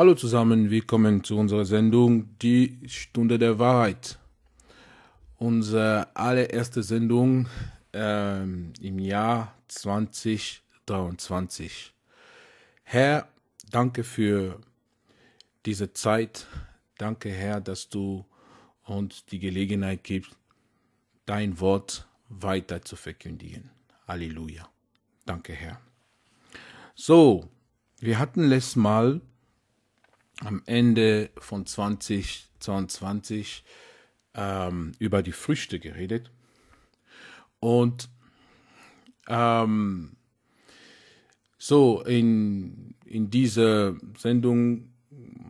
Hallo zusammen, willkommen zu unserer Sendung Die Stunde der Wahrheit. Unsere allererste Sendung ähm, im Jahr 2023. Herr, danke für diese Zeit. Danke, Herr, dass du uns die Gelegenheit gibst, dein Wort weiter zu verkündigen. Halleluja. Danke, Herr. So, wir hatten letztes Mal am Ende von 2022 ähm, über die Früchte geredet. Und ähm, so in, in dieser Sendung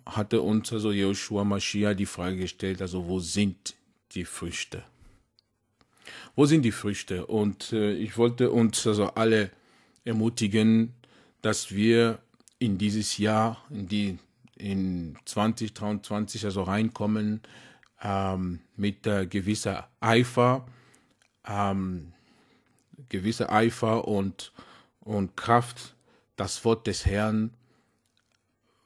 hatte uns also Joshua Mashiach die Frage gestellt, also wo sind die Früchte? Wo sind die Früchte? Und äh, ich wollte uns also alle ermutigen, dass wir in dieses Jahr, in die in 2023 also reinkommen ähm, mit äh, gewisser Eifer, ähm, gewisser Eifer und, und Kraft, das Wort des Herrn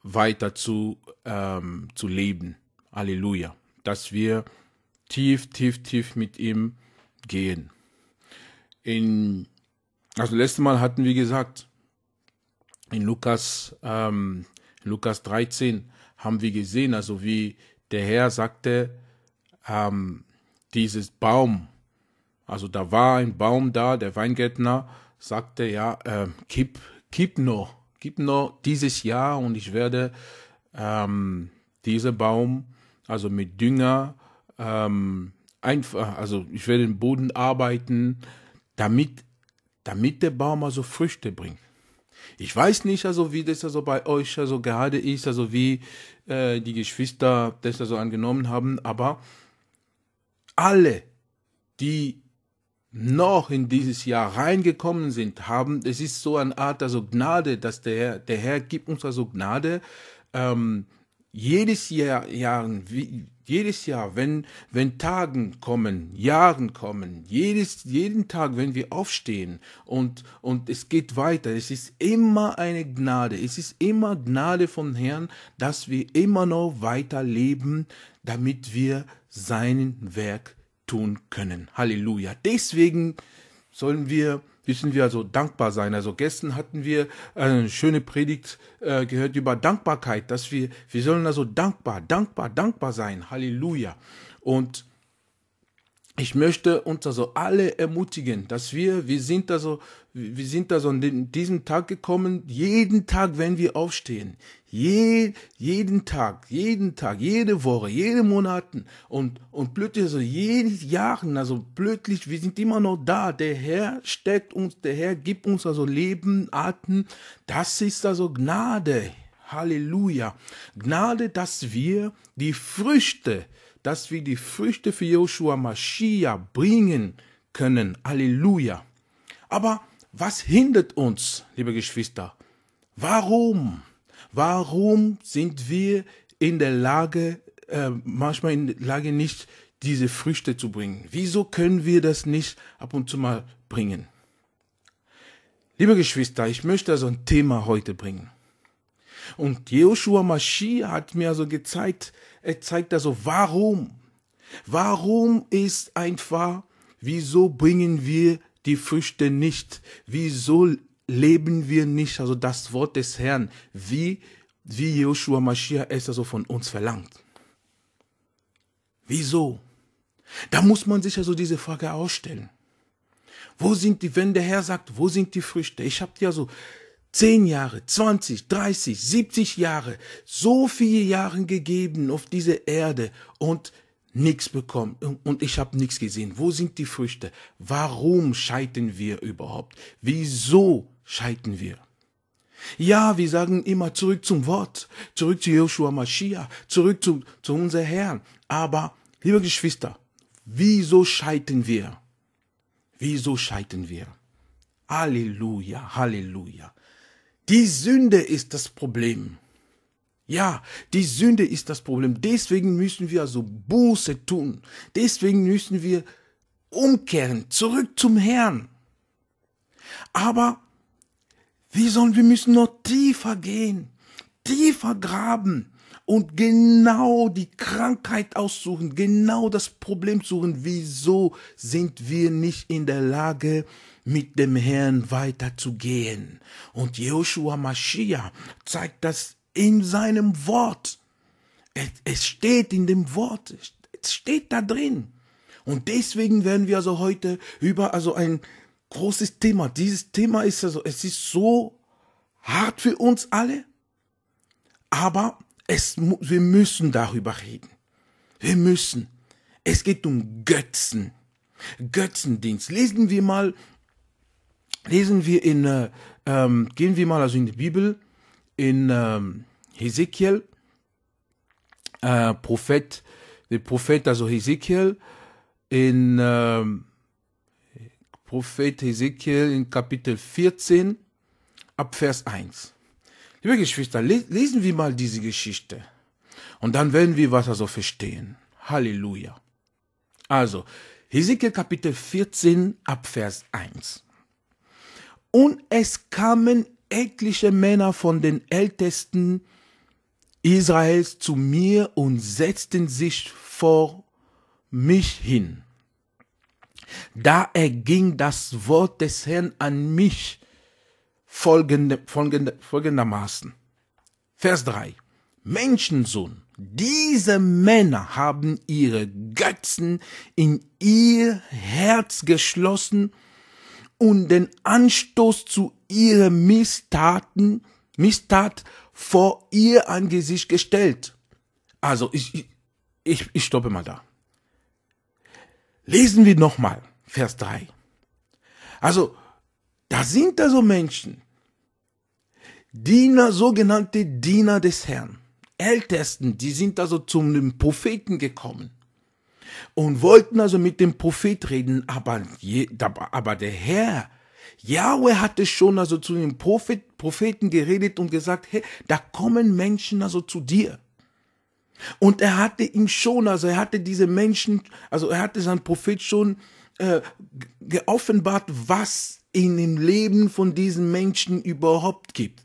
weiter zu, ähm, zu leben. Halleluja. Dass wir tief, tief, tief mit ihm gehen. In, also letztes Mal hatten wir gesagt, in Lukas ähm, Lukas 13 haben wir gesehen, also wie der Herr sagte, ähm, dieses Baum, also da war ein Baum da, der Weingärtner sagte, ja, äh, kipp, kipp noch, kipp noch dieses Jahr und ich werde ähm, diesen Baum, also mit Dünger, ähm, einfach, also ich werde den Boden arbeiten, damit, damit der Baum also Früchte bringt. Ich weiß nicht, also wie das also bei euch also gerade ist, also wie äh, die Geschwister das also angenommen haben, aber alle, die noch in dieses Jahr reingekommen sind, haben, es ist so eine Art also Gnade, dass der Herr, der Herr gibt uns also Gnade, ähm, jedes Jahr, Jahr wie, jedes Jahr, wenn, wenn Tagen kommen, Jahren kommen, jedes, jeden Tag, wenn wir aufstehen und, und es geht weiter, es ist immer eine Gnade, es ist immer Gnade vom Herrn, dass wir immer noch weiterleben, damit wir seinen Werk tun können. Halleluja. Deswegen sollen wir müssen wir also dankbar sein. Also gestern hatten wir äh, eine schöne Predigt äh, gehört über Dankbarkeit, dass wir, wir sollen also dankbar, dankbar, dankbar sein. Halleluja. Und ich möchte uns also alle ermutigen, dass wir, wir sind also, wir sind also so an diesem Tag gekommen, jeden Tag, wenn wir aufstehen, je, jeden Tag, jeden Tag, jede Woche, jede Monaten und, und plötzlich also jedes Jahr, also plötzlich, wir sind immer noch da, der Herr steckt uns, der Herr gibt uns also Leben, Atem, das ist also Gnade, Halleluja, Gnade, dass wir die Früchte, dass wir die Früchte für Joshua Mashiach bringen können. Halleluja. Aber was hindert uns, liebe Geschwister? Warum? Warum sind wir in der Lage, äh, manchmal in der Lage nicht, diese Früchte zu bringen? Wieso können wir das nicht ab und zu mal bringen? Liebe Geschwister, ich möchte also ein Thema heute bringen. Und Joshua Mashiach hat mir also gezeigt, er zeigt also warum. Warum ist einfach, wieso bringen wir die Früchte nicht? Wieso leben wir nicht? Also das Wort des Herrn, wie, wie Joshua Mashiach es also von uns verlangt. Wieso? Da muss man sich also diese Frage ausstellen. Wo sind die, wenn der Herr sagt, wo sind die Früchte? Ich habe dir also 10 Jahre, 20, 30, 70 Jahre, so viele Jahre gegeben auf diese Erde und nichts bekommen und ich habe nichts gesehen. Wo sind die Früchte? Warum scheitern wir überhaupt? Wieso scheitern wir? Ja, wir sagen immer zurück zum Wort, zurück zu Joshua Mashiach, zurück zu, zu unserem Herrn. Aber, liebe Geschwister, wieso scheitern wir? Wieso scheitern wir? Halleluja, Halleluja. Die Sünde ist das Problem. Ja, die Sünde ist das Problem. Deswegen müssen wir also Buße tun. Deswegen müssen wir umkehren, zurück zum Herrn. Aber wie sollen wir müssen noch tiefer gehen, tiefer graben und genau die Krankheit aussuchen, genau das Problem suchen. Wieso sind wir nicht in der Lage, mit dem Herrn weiterzugehen. Und Joshua Mashiach zeigt das in seinem Wort. Es, steht in dem Wort, es steht da drin. Und deswegen werden wir also heute über also ein großes Thema. Dieses Thema ist also, es ist so hart für uns alle, aber es, wir müssen darüber reden. Wir müssen. Es geht um Götzen. Götzendienst. Lesen wir mal lesen wir in, äh, ähm, gehen wir mal also in die Bibel, in ähm, Hesekiel, äh, Prophet, der Prophet, also Hesekiel, in ähm, Prophet Hesekiel in Kapitel 14, ab Vers 1. Liebe Geschwister, lesen wir mal diese Geschichte. Und dann werden wir was also verstehen. Halleluja. Also, Hesekiel Kapitel 14, Abvers 1. Und es kamen etliche Männer von den Ältesten Israels zu mir und setzten sich vor mich hin. Da erging das Wort des Herrn an mich folgende, folgende, folgendermaßen. Vers 3. Menschensohn, diese Männer haben ihre Götzen in ihr Herz geschlossen und den Anstoß zu ihren Misstaten, Misstat vor ihr Angesicht gestellt. Also ich, ich, ich stoppe mal da. Lesen wir nochmal Vers 3. Also, da sind also Menschen, Diener, sogenannte Diener des Herrn, Ältesten, die sind also zum Propheten gekommen und wollten also mit dem Prophet reden, aber, je, aber der Herr, Yahweh hatte schon also zu den Prophet, Propheten geredet und gesagt, hey, da kommen Menschen also zu dir. Und er hatte ihm schon, also er hatte diese Menschen, also er hatte seinen Prophet schon äh, geoffenbart, was in dem Leben von diesen Menschen überhaupt gibt.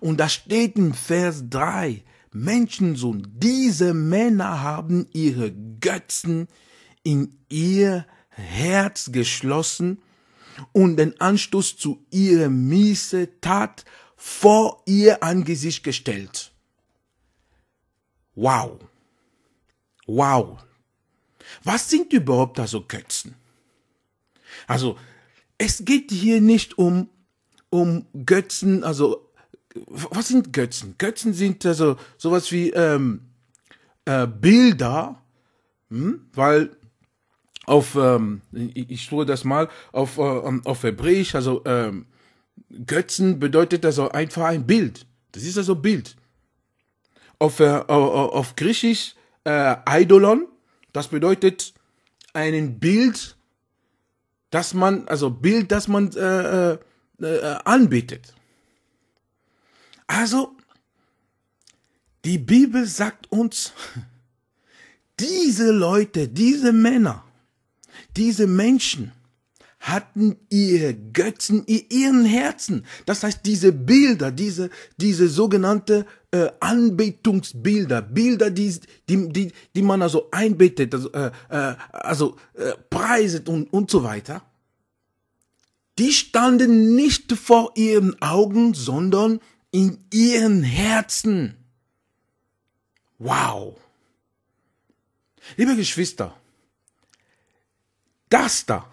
Und da steht im Vers 3, Menschensohn, diese Männer haben ihre Götzen in ihr Herz geschlossen und den Anstoß zu ihrer miese Tat vor ihr Angesicht gestellt. Wow. Wow. Was sind überhaupt also Götzen? Also, es geht hier nicht um, um Götzen, also was sind Götzen? Götzen sind äh, sowas wie ähm, äh, Bilder, hm? weil auf, ähm, ich, tue das mal, auf, äh, ähm, auf Hebräisch, also ähm, Götzen bedeutet also einfach ein Bild. Das ist also Bild. Auf, äh, auf Griechisch äh, Eidolon, das bedeutet ein Bild, das man, also Bild, das man äh, äh, äh anbetet. Also, die Bibel sagt uns, diese Leute, diese Männer, diese Menschen hatten ihr Götzen in ihren Herzen. Das heißt, diese Bilder, diese, diese sogenannte äh, Anbetungsbilder, Bilder, die, die, die, die man also einbetet, also, äh, äh also äh, preiset und, und so weiter, die standen nicht vor ihren Augen, sondern in ihren Herzen. Wow. Liebe Geschwister, das da,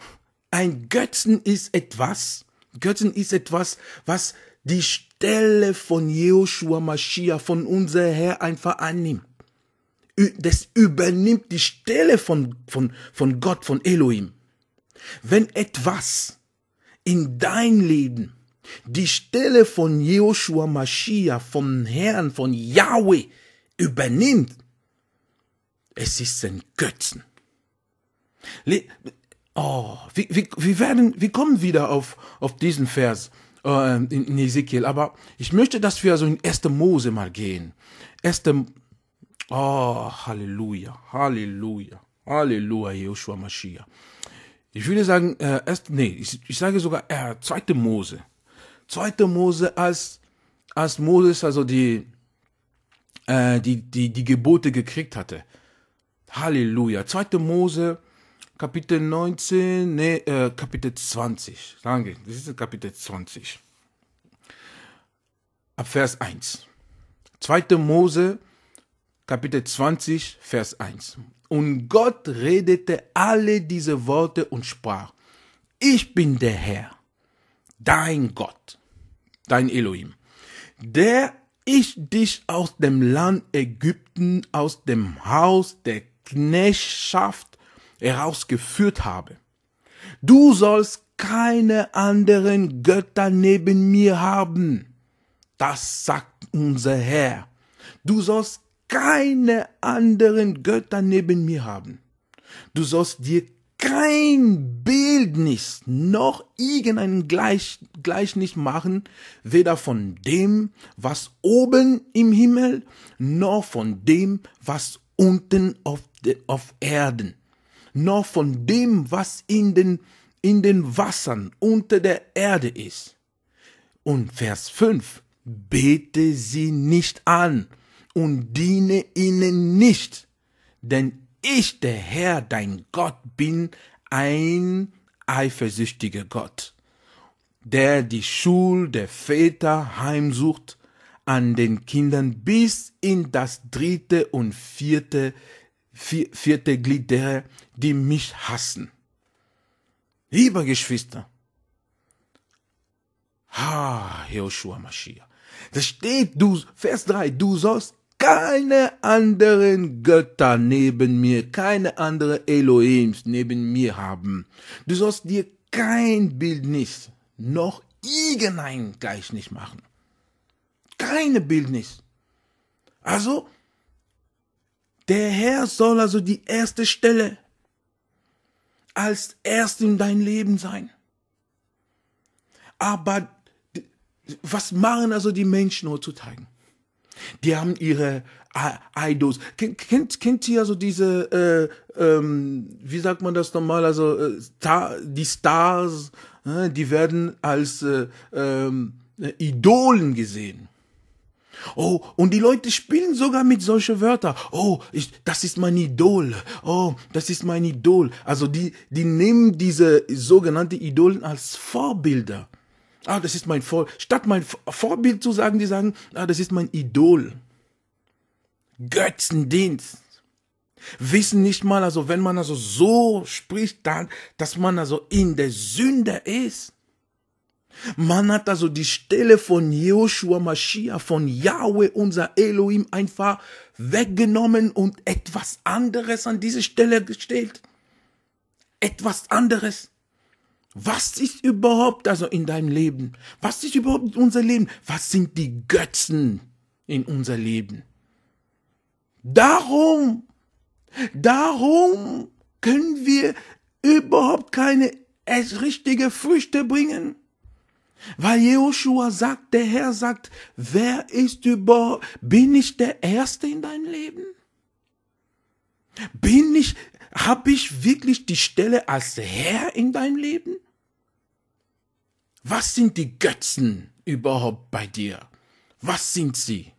ein Götzen ist etwas, Götzen ist etwas, was die Stelle von Joshua Mashiach, von unser Herr einfach annimmt. Das übernimmt die Stelle von, von, von Gott, von Elohim. Wenn etwas in dein Leben die Stelle von Joshua Mashiach, vom Herrn, von Yahweh übernimmt, es ist ein Götzen. Oh, wir, wir, wir, werden, wir kommen wieder auf, auf diesen Vers äh, in, in Ezekiel, aber ich möchte, dass wir so in 1. Mose mal gehen. 1. Oh, Halleluja, Halleluja, Halleluja, Joshua Mashiach. Ich würde sagen, äh, erst, nee, ich, ich sage sogar äh, 2. Mose zweite Mose, als, als Moses also die, äh, die, die, die Gebote gekriegt hatte. Halleluja. Zweite Mose, Kapitel 19, nee, äh, Kapitel 20. Danke, das ist Kapitel 20. Ab Vers 1. Zweite Mose, Kapitel 20, Vers 1. Und Gott redete alle diese Worte und sprach, ich bin der Herr, dein Gott, dein Elohim, der ich dich aus dem Land Ägypten, aus dem Haus der Knechtschaft herausgeführt habe. Du sollst keine anderen Götter neben mir haben. Das sagt unser Herr. Du sollst keine anderen Götter neben mir haben. Du sollst dir kein Bildnis noch irgendein Gleich, Gleich machen, weder von dem, was oben im Himmel, noch von dem, was unten auf, de, auf Erden, noch von dem, was in den, in den Wassern unter der Erde ist. Und Vers 5, bete sie nicht an und diene ihnen nicht, denn ich der Herr, dein Gott, bin ein eifersüchtiger Gott, der die Schul der Väter heimsucht an den Kindern bis in das dritte und vierte, vierte Glied derer, die mich hassen. Lieber Geschwister, Ha, Joshua Mashiach. Da steht, du, Vers 3, du sollst keine anderen Götter neben mir, keine andere Elohims neben mir haben. Du sollst dir kein Bildnis noch irgendein Geist nicht machen. Keine Bildnis. Also, der Herr soll also die erste Stelle als erst in dein Leben sein. Aber was machen also die Menschen heutzutage? Die haben ihre Idols. Kennt, kennt ihr also diese, äh, ähm, wie sagt man das nochmal, also äh, Star, die Stars, äh, die werden als äh, ähm, Idolen gesehen. Oh, und die Leute spielen sogar mit solchen Wörtern. Oh, ich, das ist mein Idol. Oh, das ist mein Idol. Also die, die nehmen diese sogenannten Idolen als Vorbilder ah, das ist mein Vor statt mein Vorbild zu sagen, die sagen, ah, das ist mein Idol. Götzendienst. Wissen nicht mal, also wenn man also so spricht, dann, dass man also in der Sünde ist. Man hat also die Stelle von Joshua Mashiach, von Yahweh, unser Elohim, einfach weggenommen und etwas anderes an diese Stelle gestellt. Etwas anderes. Was ist überhaupt also in deinem Leben? Was ist überhaupt unser Leben? Was sind die Götzen in unser Leben? Darum, darum können wir überhaupt keine richtige Früchte bringen. Weil Joshua sagt, der Herr sagt, wer ist über, bin ich der Erste in deinem Leben? Bin ich, hab ich wirklich die Stelle als Herr in deinem Leben? Was sind die Götzen überhaupt bei dir? Was sind sie?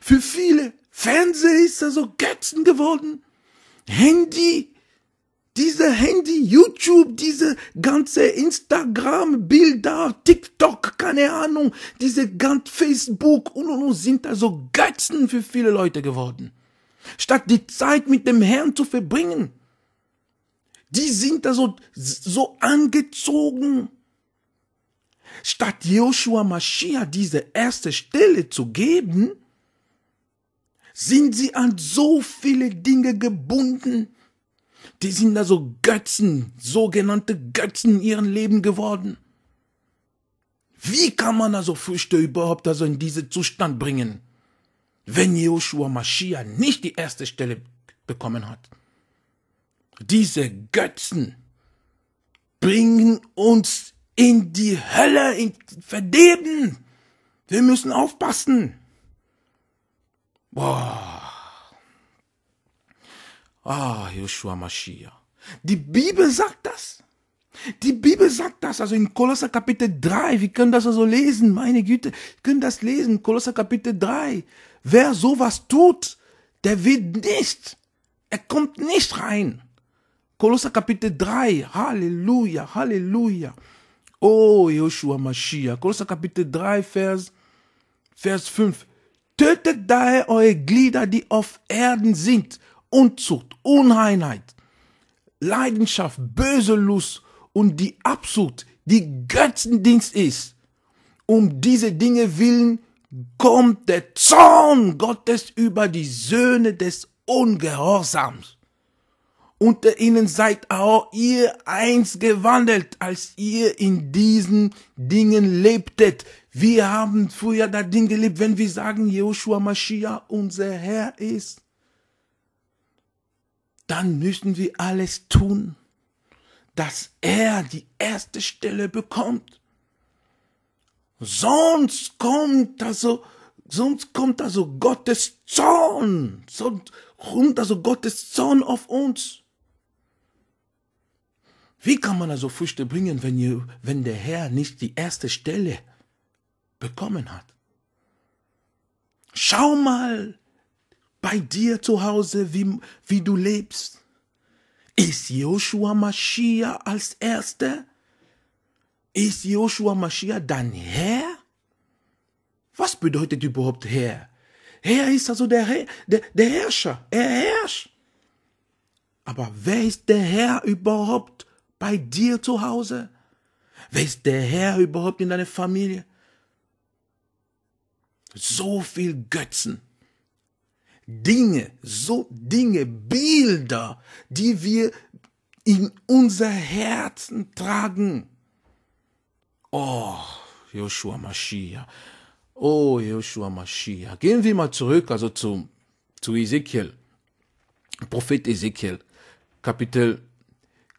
Für viele Fernseher ist er so Götzen geworden. Handy, diese Handy, YouTube, diese ganze Instagram-Bilder, TikTok, keine Ahnung, diese ganz Facebook und und und sind da so Götzen für viele Leute geworden. Statt die Zeit mit dem Herrn zu verbringen. Die sind da so, so angezogen Statt Joshua Mashiach diese erste Stelle zu geben, sind sie an so viele Dinge gebunden. Die sind also Götzen, sogenannte Götzen in ihrem Leben geworden. Wie kann man also Früchte überhaupt also in diesen Zustand bringen, wenn Joshua Mashiach nicht die erste Stelle bekommen hat? Diese Götzen bringen uns in die Hölle, in Verderben. Wir müssen aufpassen. Boah. Ah, Joshua Mashiach. Die Bibel sagt das. Die Bibel sagt das, also in Kolosser Kapitel 3, wir können das also lesen, meine Güte, wir können das lesen, Kolosser Kapitel 3. Wer sowas tut, der wird nicht, er kommt nicht rein. Kolosser Kapitel 3, Halleluja, Halleluja. Oh, Joshua Mashiach. Kolosser Kapitel 3, Vers, Vers 5. Tötet daher eure Glieder, die auf Erden sind. Unzucht, Unheinheit, Leidenschaft, böse Lust und die Absucht, die Götzendienst ist. Um diese Dinge willen kommt der Zorn Gottes über die Söhne des Ungehorsams unter ihnen seid auch ihr eins gewandelt, als ihr in diesen Dingen lebtet. Wir haben früher das Ding gelebt, wenn wir sagen, Joshua Mashiach unser Herr ist. Dann müssen wir alles tun, dass er die erste Stelle bekommt. Sonst kommt also, sonst kommt also Gottes Zorn, sonst kommt also Gottes Zorn auf uns. Wie kann man also Früchte bringen, wenn, ihr, wenn der Herr nicht die erste Stelle bekommen hat? Schau mal bei dir zu Hause, wie, wie du lebst. Ist Joshua Mashiach als Erster? Ist Joshua Mashiach dein Herr? Was bedeutet überhaupt Herr? Herr ist also der, Herr, der, der Herrscher. Er herrscht. Aber wer ist der Herr überhaupt bei dir zu Hause? Wer ist der Herr überhaupt in deiner Familie? So viel Götzen. Dinge, so Dinge, Bilder, die wir in unser Herzen tragen. Oh, Joshua Mashiach. Oh, Joshua Mashiach. Gehen wir mal zurück, also zum, zu Ezekiel. Prophet Ezekiel, Kapitel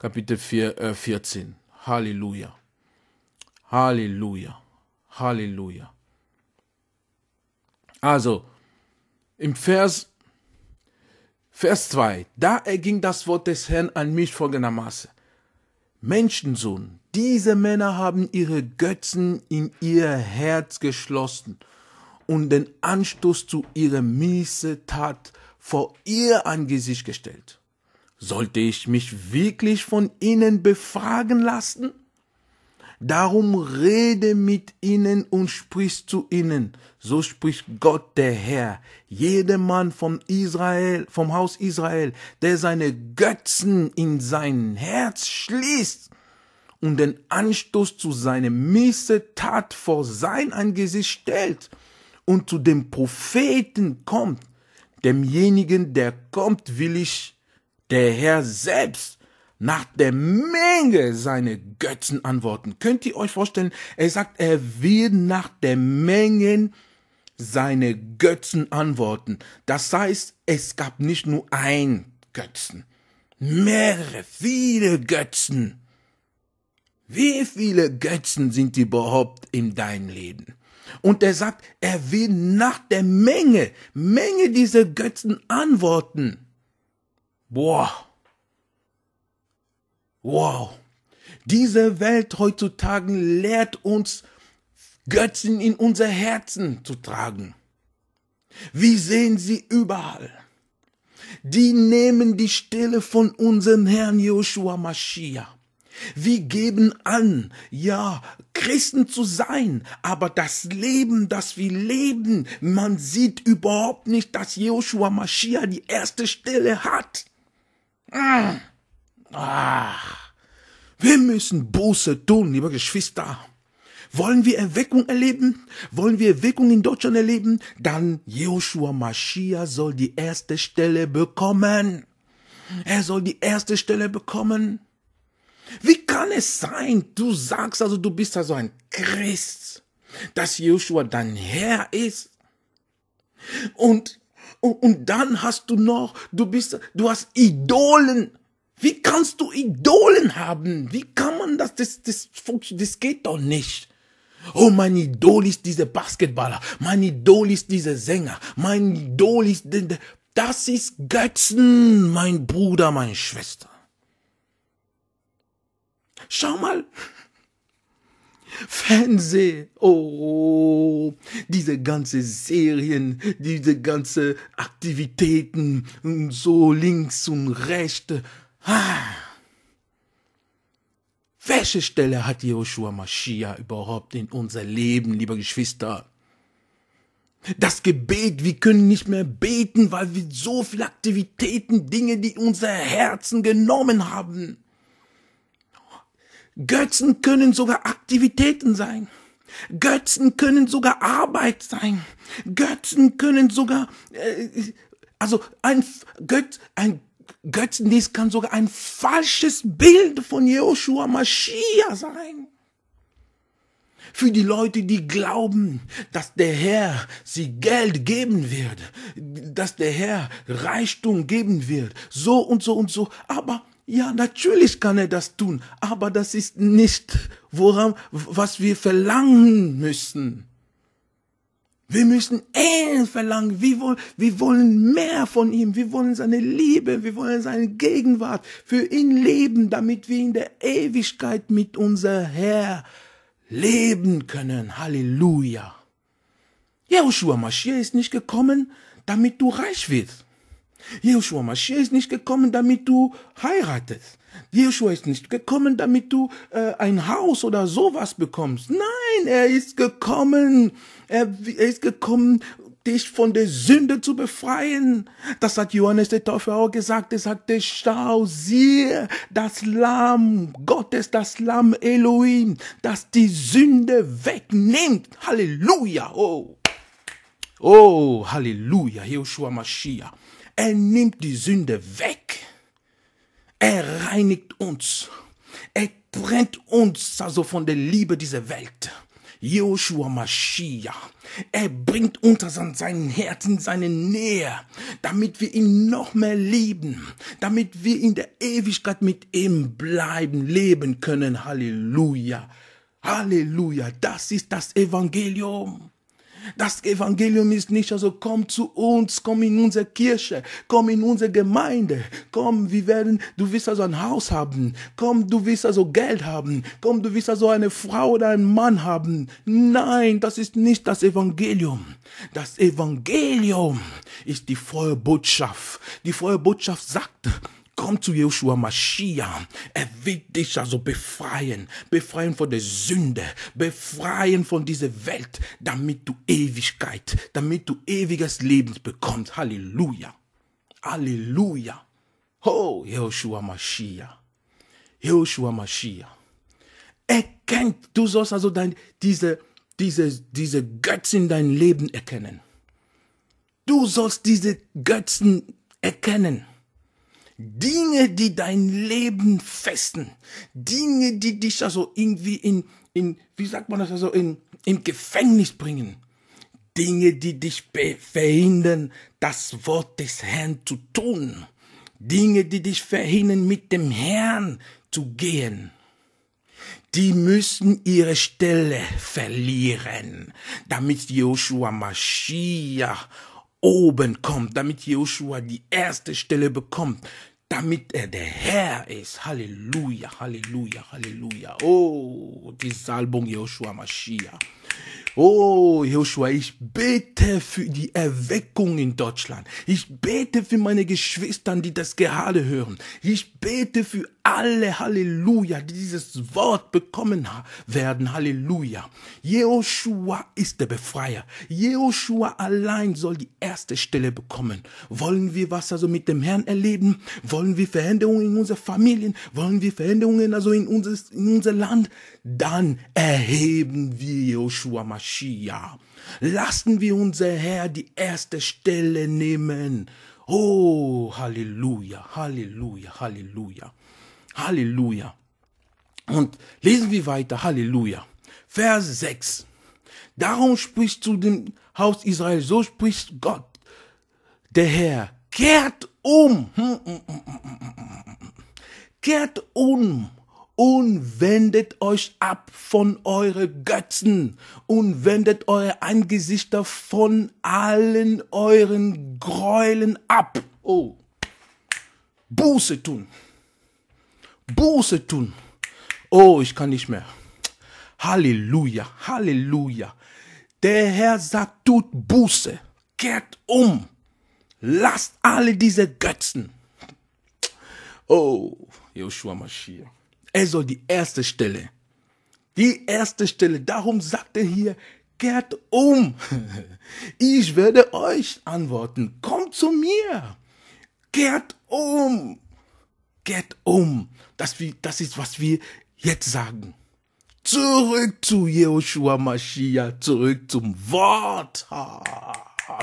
Kapitel 4, äh, 14. Halleluja. Halleluja. Halleluja. Also, im Vers, Vers 2, da erging das Wort des Herrn an mich folgendermaßen. Menschensohn, diese Männer haben ihre Götzen in ihr Herz geschlossen und den Anstoß zu ihrer Mießetat vor ihr Angesicht gestellt. Sollte ich mich wirklich von ihnen befragen lassen? Darum rede mit ihnen und sprich zu ihnen. So spricht Gott der Herr. Jeder Mann vom Israel, vom Haus Israel, der seine Götzen in sein Herz schließt und den Anstoß zu seiner Missetat vor sein Angesicht stellt und zu dem Propheten kommt, demjenigen, der kommt, will ich der Herr selbst nach der Menge seine Götzen antworten. Könnt ihr euch vorstellen, er sagt, er wird nach der Menge seine Götzen antworten. Das heißt, es gab nicht nur ein Götzen, mehrere, viele Götzen. Wie viele Götzen sind überhaupt in deinem Leben? Und er sagt, er will nach der Menge, Menge dieser Götzen antworten. Boah. Wow. Diese Welt heutzutage lehrt uns, Götzen in unser Herzen zu tragen. Wir sehen sie überall. Die nehmen die Stelle von unserem Herrn Joshua Mashiach. Wir geben an, ja, Christen zu sein, aber das Leben, das wir leben, man sieht überhaupt nicht, dass Joshua Mashiach die erste Stelle hat. Ah. Wir müssen Buße tun, liebe Geschwister. Wollen wir Erweckung erleben? Wollen wir Erweckung in Deutschland erleben? Dann Joshua Mashiach soll die erste Stelle bekommen. Er soll die erste Stelle bekommen. Wie kann es sein, du sagst also, du bist also ein Christ, dass Joshua dein Herr ist? Und und, und dann hast du noch, du bist, du hast Idolen. Wie kannst du Idolen haben? Wie kann man das? Das, das, das geht doch nicht. Oh, mein Idol ist dieser Basketballer. Mein Idol ist dieser Sänger. Mein Idol ist, das ist Götzen, mein Bruder, meine Schwester. Schau mal, Fernseh, oh, diese ganze Serien, diese ganze Aktivitäten, mm, so links und rechts. Welche Stelle hat Joshua Mashiach überhaupt in unser Leben, liebe Geschwister? Das Gebet, wir können nicht mehr beten, weil wir so viele Aktivitäten, Dinge, die unser Herzen genommen haben. Götzen können sogar Aktivitäten sein. Götzen können sogar Arbeit sein. Götzen können sogar, äh, also ein Götz, ein Götzendienst kann sogar ein falsches Bild von Joshua Mashiach sein. Für die Leute, die glauben, dass der Herr sie Geld geben wird, dass der Herr Reichtum geben wird, so und so und so. Aber ja, natürlich kann er das tun, aber das ist nicht, woran, was wir verlangen müssen. Wir müssen ähnlich verlangen. Wir wollen, wir wollen mehr von ihm. Wir wollen seine Liebe. Wir wollen seine Gegenwart. Für ihn leben, damit wir in der Ewigkeit mit unser Herr leben können. Halleluja. Joshua Mashiach ist nicht gekommen, damit du reich wirst. Joshua Mashiach ist nicht gekommen, damit du heiratest. Joshua ist nicht gekommen, damit du äh, ein Haus oder sowas bekommst. Nein, er ist gekommen. Er, er ist gekommen, dich von der Sünde zu befreien. Das hat Johannes der Täufer auch gesagt. Er sagte, schau, siehe, das Lamm Gottes, das Lamm Elohim, das die Sünde wegnimmt. Halleluja. Oh. Oh, Halleluja, Joshua Mashiach. Er nimmt die Sünde weg. Er reinigt uns. Er trennt uns also von der Liebe dieser Welt. Joshua Mashiach. Er bringt uns an sein Herz in seine Nähe, damit wir ihn noch mehr lieben, damit wir in der Ewigkeit mit ihm bleiben, leben können. Halleluja. Halleluja. Das ist das Evangelium. Das Evangelium ist nicht also, komm zu uns, komm in unsere Kirche, komm in unsere Gemeinde, komm, wir werden, du wirst also ein Haus haben, komm, du wirst also Geld haben, komm, du wirst also eine Frau oder einen Mann haben. Nein, das ist nicht das Evangelium. Das Evangelium ist die Feuerbotschaft. Die Feuerbotschaft sagt, Komm zu Joshua Mashiach. Er wird dich also befreien. Befreien von der Sünde. Befreien von dieser Welt, damit du Ewigkeit, damit du ewiges Leben bekommst. Halleluja. Halleluja. Oh, Joshua Mashiach. Joshua Mashiach. Erkennt, du sollst also dein, diese, diese, diese Götzen in deinem Leben erkennen. Du sollst diese uh, Götzen erkennen. Dinge, die dein Leben festen, Dinge, die dich also irgendwie in, in wie sagt man das, also in, im Gefängnis bringen, Dinge, die dich verhindern, das Wort des Herrn zu tun, Dinge, die dich verhindern, mit dem Herrn zu gehen die müssen ihre Stelle verlieren, damit Joshua Mashiach oben kommt, damit Joshua die erste Stelle bekommt, damit er der Herr ist. Halleluja, Halleluja, Halleluja. Oh, die Salbung Joshua Mashiach. Oh, Joshua, ich bete für die Erweckung in Deutschland. Ich bete für meine Geschwister, die das gerade hören. Ich bete für alle Halleluja, die dieses Wort bekommen werden, Halleluja. Joshua ist der Befreier. Joshua allein soll die erste Stelle bekommen. Wollen wir was also mit dem Herrn erleben? Wollen wir Veränderungen in unserer Familien? Wollen wir Veränderungen also in, unseres, in unser Land? Dann erheben wir Joshua Mashiach. Lassen wir unser Herr die erste Stelle nehmen. Oh, Halleluja, Halleluja, Halleluja. Halleluja. Und lesen wir weiter. Halleluja. Vers 6. Darum spricht zu dem Haus Israel, so spricht Gott, der Herr, kehrt um, hm, hm, hm, kehrt um und wendet euch ab von euren Götzen und wendet eure Angesichter von allen euren Gräulen ab. Oh, Buße tun. Buße tun. Oh, ich kann nicht mehr. Halleluja, Halleluja. Der Herr sagt, tut Buße, kehrt um, lasst alle diese Götzen. Oh, Joshua Mashiach. Er soll die erste Stelle, die erste Stelle, darum sagt er hier, kehrt um. Ich werde euch antworten. Kommt zu mir. Kehrt um. Get um. Das, das ist, was wir jetzt sagen. Zurück zu Jehoshua Mashiach, zurück zum Wort.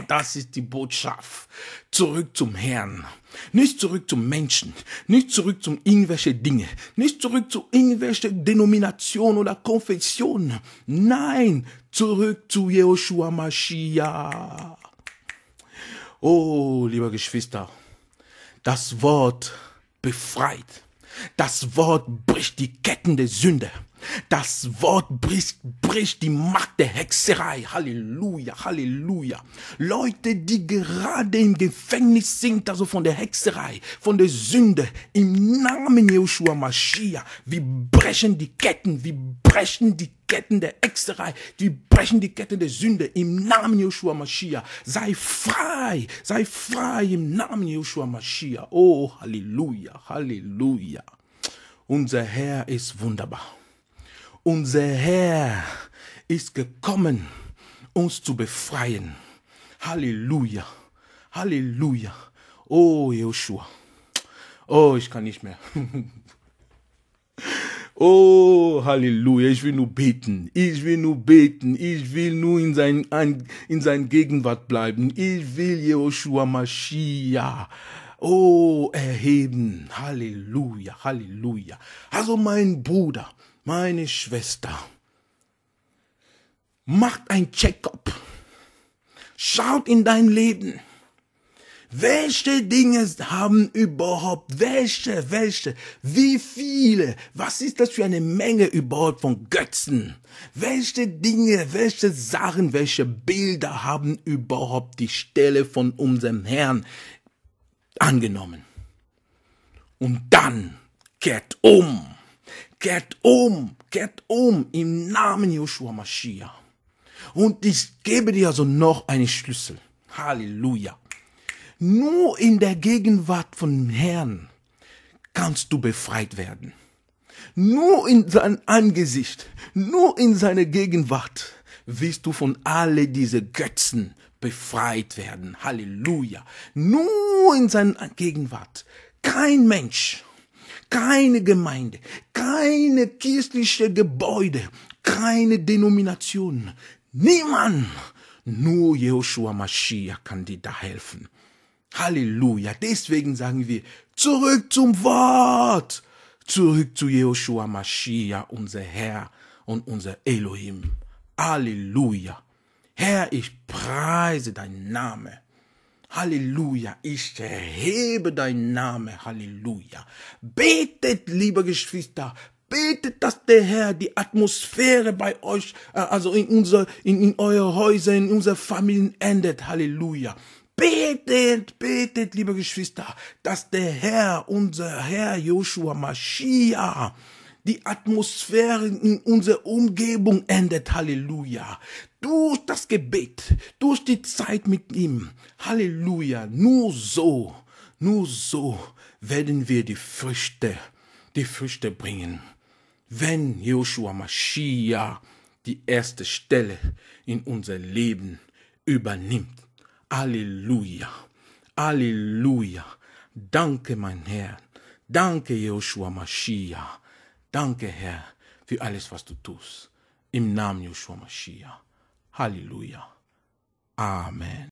Das ist die Botschaft. Zurück zum Herrn. Nicht zurück zum Menschen. Nicht zurück zum irgendwelche Dinge. Nicht zurück zu irgendwelche Denomination oder Konfession. Nein, zurück zu Jehoshua Mashiach. Oh, lieber Geschwister, das Wort befreit. Das Wort bricht die Ketten der Sünde. Das Wort bricht, bricht die Macht der Hexerei. Halleluja, Halleluja. Leute, die gerade im Gefängnis sind, also von der Hexerei, von der Sünde, im Namen Joshua Mashiach, wir brechen die Ketten, wir brechen die Ketten der Hexerei, wir brechen die Ketten der Sünde im Namen Joshua Mashiach. Sei frei, sei frei im Namen Joshua Mashiach. Oh, Halleluja, Halleluja. Unser Herr ist wunderbar. Unser Herr ist gekommen, uns zu befreien. Halleluja. Halleluja. Oh, Joshua. Oh, ich kann nicht mehr. Oh, Halleluja, ich will nur beten, ich will nur beten, ich will nur in sein, in sein Gegenwart bleiben, ich will Jehoshua Mashiach, oh, erheben, Halleluja, Halleluja. Also mein Bruder, meine Schwester, macht ein Check-up. Schaut in dein Leben. Welche Dinge haben überhaupt? Welche, welche? Wie viele? Was ist das für eine Menge überhaupt von Götzen? Welche Dinge, welche Sachen, welche Bilder haben überhaupt die Stelle von unserem Herrn angenommen? Und dann kehrt um kehrt um, kehrt um im Namen Joshua Mashiach. Und ich gebe dir also noch einen Schlüssel. Halleluja. Nur in der Gegenwart von Herrn kannst du befreit werden. Nur in sein Angesicht, nur in seiner Gegenwart wirst du von all diesen Götzen befreit werden. Halleluja. Nur in seiner Gegenwart. Kein Mensch keine Gemeinde, keine kirchliche Gebäude, keine Denomination, niemand, nur Jehoshua Mashiach kann dir da helfen. Halleluja. Deswegen sagen wir, zurück zum Wort, zurück zu Jehoshua Mashiach, unser Herr und unser Elohim. Halleluja. Herr, ich preise deinen Namen. Halleluja, ich erhebe dein Name, Halleluja. Betet, liebe Geschwister, betet, dass der Herr die Atmosphäre bei euch, äh, also in unser, in, in eure Häuser, in unsere Familien endet, Halleluja. Betet, betet, liebe Geschwister, dass der Herr, unser Herr Joshua Mashiach, die Atmosphäre in unserer Umgebung ändert. Halleluja. Durch das Gebet, durch die Zeit mit ihm. Halleluja. Nur so, nur so werden wir die Früchte, die Früchte bringen. Wenn Joshua Mashiach die erste Stelle in unser Leben übernimmt. Halleluja. Halleluja. Danke, mein Herr. Danke, Joshua Mashiach. Danke, Herr, für alles, was du tust. Im Namen Joshua Mashiach. Halleluja. Amen.